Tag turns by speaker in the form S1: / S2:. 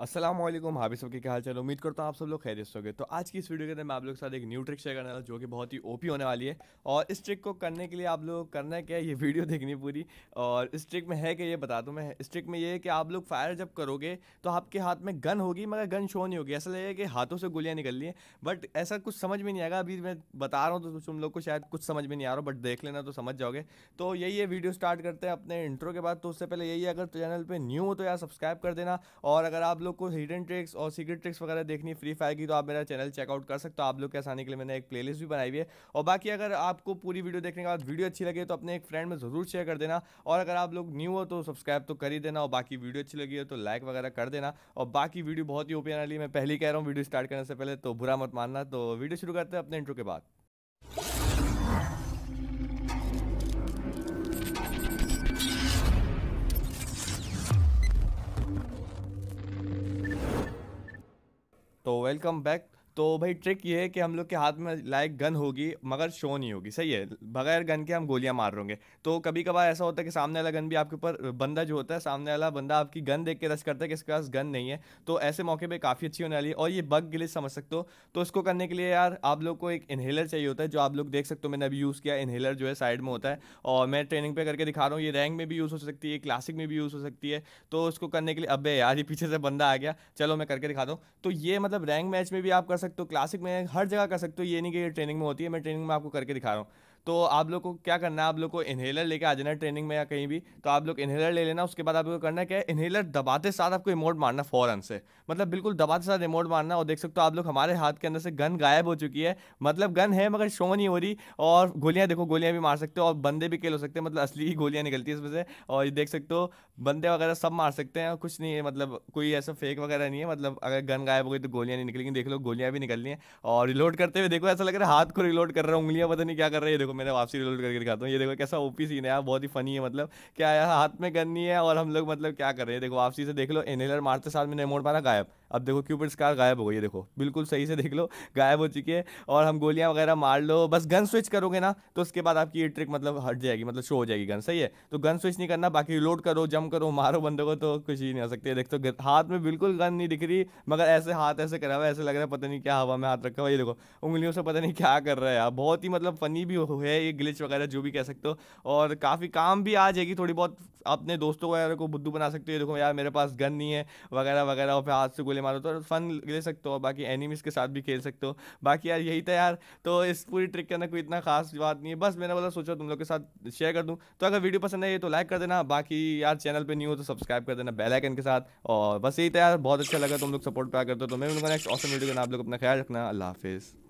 S1: असलम हाबी सबके क्या हाल चाल उम्मीद करता हूँ आप सब लोग खैरियत गए तो आज की इस वीडियो के अंदर मैं आप लोग के साथ एक न्यू ट्रिक शेयर करने वाला जो कि बहुत ही ओपी होने वाली है और इस ट्रिक को करने के लिए आप लोग करना क्या है ये वीडियो देखनी पूरी और इस ट्रिक में है कि ये बता दूँ मैं इस ट्रिक में ये है कि आप लोग फायर जब करोगे तो आपके हाथ में गन होगी मगर गन शो नहीं होगी ऐसा लगेगा कि हाथों से गोलियाँ निकल रही हैं बट ऐसा कुछ समझ में नहीं आएगा अभी मैं बता रहा हूँ तो तुम लोग को शायद कुछ समझ में नहीं आ रहा बट देख लेना तो समझ जाओगे तो यही है वीडियो स्टार्ट करते हैं अपने इंट्रो के बाद तो उससे पहले यही अगर चैनल पर न्यू हो तो यार सब्सक्राइब कर देना और अगर आप लोग को हिडन ट्रिक्स और सीक्रेट ट्रिक्स वगैरह देखनी फ्री फायर की तो आप मेरा चैनल चेकआउट कर सकते हो आप लोग के आसानी के लिए मैंने एक प्लेलिस्ट भी बनाई हुई है और बाकी अगर आपको पूरी वीडियो देखने के बाद वीडियो अच्छी लगी तो अपने एक फ्रेंड में ज़रूर शेयर कर देना और अगर आप लोग न्यू हो तो सब्सक्राइब तो कर ही देना और बाकी वीडियो अच्छी लगी हो तो लाइक वगैरह कर देना और बाकी वीडियो बहुत ही ओपन वाली मैं पहले कह रहा हूँ वीडियो स्टार्ट करने से पहले तो बुरा मत मानना तो वीडियो शुरू करते हैं अपने इंटरव्यू के बाद तो वेलकम बैक तो भाई ट्रिक ये है कि हम लोग के हाथ में लाइक गन होगी मगर शो नहीं होगी सही है बगैर गन के हम गोलियां मार रोंगे तो कभी कभार ऐसा होता है कि सामने वाला गन भी आपके ऊपर बंदा जो होता है सामने वाला बंदा आपकी गन देख के रश करता है कि इसके पास गन नहीं है तो ऐसे मौके पर काफ़ी अच्छी होने वाली है और ये बग गिलिज समझ सकते हो तो इसको करने के लिए यार आप लोग को एक इन्हेलर चाहिए होता है जो आप लोग देख सकते हो मैंने अभी यूज़ किया इन्हेलर जो है साइड में होता है और मैं ट्रेनिंग पे करके दिखा रहा हूँ ये रैंक में भी यूज़ हो सकती है क्लासिक में भी यूज़ हो सकती है तो उसको करने के लिए अब यार ये पीछे से बंदा आ गया चलो मैं करके दिखा दूँ तो ये मतलब रैंक मैच में भी आप कर सकते सकते हो क्लासिक में हर जगह कर सकते हो ये नहीं कि ये ट्रेनिंग में होती है मैं ट्रेनिंग में आपको करके दिखा रहा हूँ तो आप लोग को क्या करना है आप लोग को इन्हेलर लेके आ जाना है ट्रेनिंग में या कहीं भी तो आप लोग इन्हेलर ले लेना उसके बाद आप लोग करना क्या है इन्हेलर दबाते साथ आपको रिमोट मारना फ़ौरन से मतलब बिल्कुल दबाते साथ रिमोट मारना और देख सकते हो आप लोग हमारे हाथ के अंदर से गन गायब हो चुकी है मतलब गन है मगर शो नहीं हो रही और गोलियाँ देखो गोलियाँ भी मार सकते हो और बंदे भी खेल हो सकते हैं मतलब असली ही गोलियाँ निकलती है इसमें से और ये देख सकते हो बंदे वगैरह सब मार सकते हैं कुछ नहीं है मतलब कोई ऐसा फेक वगैरह नहीं है मतलब अगर गन गायब हो गई तो गोलियाँ नहीं निकलेंगी देख लो गोलियाँ भी निकलनी है और रिलोड करते हुए देखो ऐसा लग रहा है हाथ को रिलोड कर रहा हूँ उंगलियाँ पता नहीं क्या कर रही है देखो मैंने वापसी रिलोड करके दिखाता हूँ ये देखो कैसा ओपी सीन है यार बहुत ही फनी है मतलब क्या यार हाथ में करनी है और हम लोग मतलब क्या कर रहे हैं देखो वापसी से देख लो इनहेलर मारते साथ में रिमोट मारा गायब अब देखो क्यूपिड स्कार गायब हो गई है देखो बिल्कुल सही से देख लो गायब हो चुकी है और हम गोलियां वगैरह मार लो बस गन स्विच करोगे ना तो उसके बाद आपकी ये ट्रिक मतलब हट जाएगी मतलब शो हो जाएगी गन सही है तो गन स्विच नहीं करना बाकी लोड करो जम करो मारो बंदों को तो कुछ ही नहीं हो सकती देख तो हाथ में बिल्कुल गन नहीं दिख रही मगर ऐसे हाथ ऐसे करा हुआ ऐसे लग रहा है पता नहीं क्या हवा में हाथ रखा हुआ ये देखो उंगलियों से पता नहीं क्या कर रहा है यार बहुत ही मतलब फनी भी है ये ग्लिच वगैरह जो भी कह सकते हो और काफ़ी काम भी आ जाएगी थोड़ी बहुत अपने दोस्तों वगैरह को बुद्धू बना सकते हो देखो यार मेरे पास गन नहीं है वगैरह वगैरह और फिर हाथ से गोले मारो तो फन ले सकते हो बाकी एनिमीज़ के साथ भी खेल सकते हो बाकी यार यही था यार तो इस पूरी ट्रिक के अंदर कोई इतना खास बात नहीं है बस मैंने बोला सोचा तुम लोग के साथ शेयर कर दूँ तो अगर वीडियो पसंद आई तो लाइक कर देना बाकी यार चैनल पर न्यू हो तो सब्सक्राइब कर देना बेलाइकन के साथ और बस यही था यार बहुत अच्छा लगा तुम लोग सपोर्ट प्यार करते हो तो मैं उनका नेक्स्ट ऑसम वीडियो करना आप लोग अपना ख्याल रखना अल्लाह हाफिज़